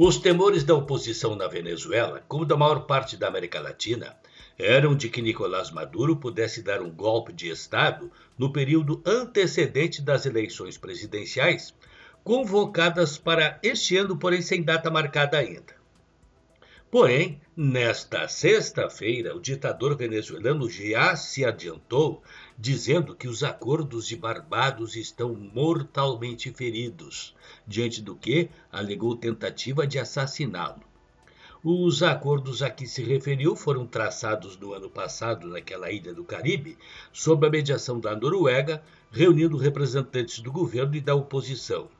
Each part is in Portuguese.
Os temores da oposição na Venezuela, como da maior parte da América Latina, eram de que Nicolás Maduro pudesse dar um golpe de Estado no período antecedente das eleições presidenciais, convocadas para este ano, porém sem data marcada ainda. Porém, nesta sexta-feira, o ditador venezuelano já se adiantou, dizendo que os acordos de Barbados estão mortalmente feridos, diante do que alegou tentativa de assassiná-lo. Os acordos a que se referiu foram traçados no ano passado naquela ilha do Caribe, sob a mediação da Noruega, reunindo representantes do governo e da oposição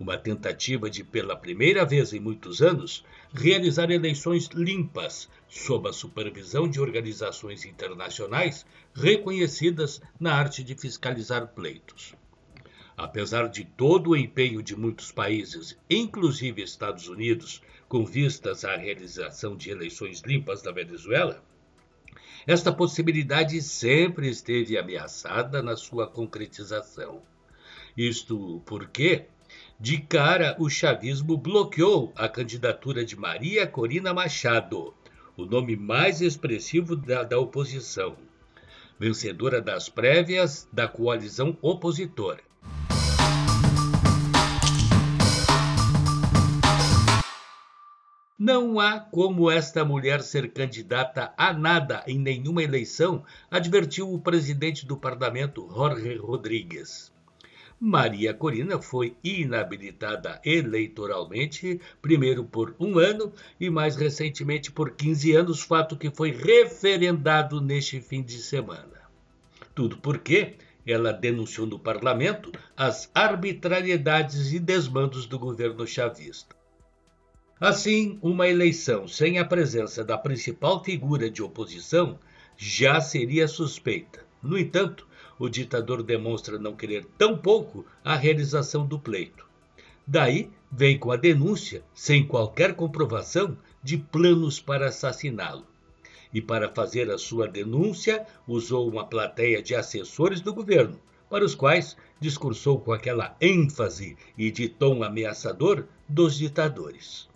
uma tentativa de, pela primeira vez em muitos anos, realizar eleições limpas, sob a supervisão de organizações internacionais reconhecidas na arte de fiscalizar pleitos. Apesar de todo o empenho de muitos países, inclusive Estados Unidos, com vistas à realização de eleições limpas na Venezuela, esta possibilidade sempre esteve ameaçada na sua concretização. Isto porque de cara, o chavismo bloqueou a candidatura de Maria Corina Machado, o nome mais expressivo da, da oposição, vencedora das prévias da coalizão opositora. Não há como esta mulher ser candidata a nada em nenhuma eleição, advertiu o presidente do parlamento, Jorge Rodrigues. Maria Corina foi inabilitada eleitoralmente, primeiro por um ano e mais recentemente por 15 anos, fato que foi referendado neste fim de semana. Tudo porque ela denunciou no parlamento as arbitrariedades e desmandos do governo chavista. Assim, uma eleição sem a presença da principal figura de oposição já seria suspeita. No entanto, o ditador demonstra não querer tão pouco a realização do pleito. Daí vem com a denúncia, sem qualquer comprovação, de planos para assassiná-lo. E para fazer a sua denúncia, usou uma plateia de assessores do governo, para os quais discursou com aquela ênfase e de tom ameaçador dos ditadores.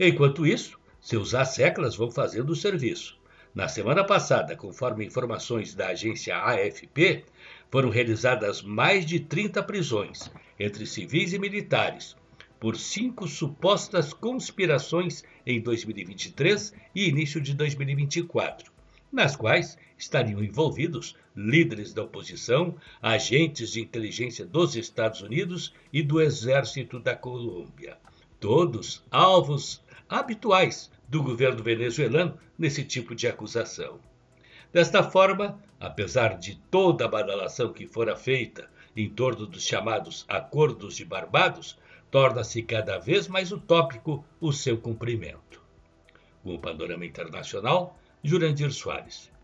Enquanto isso, seus asseclas vão fazendo o serviço na semana passada, conforme informações da agência AFP, foram realizadas mais de 30 prisões, entre civis e militares, por cinco supostas conspirações em 2023 e início de 2024, nas quais estariam envolvidos líderes da oposição, agentes de inteligência dos Estados Unidos e do Exército da Colômbia, todos alvos habituais do governo venezuelano nesse tipo de acusação. Desta forma, apesar de toda a badalação que fora feita em torno dos chamados Acordos de Barbados, torna-se cada vez mais utópico o seu cumprimento. Com o panorama internacional, Jurandir Soares.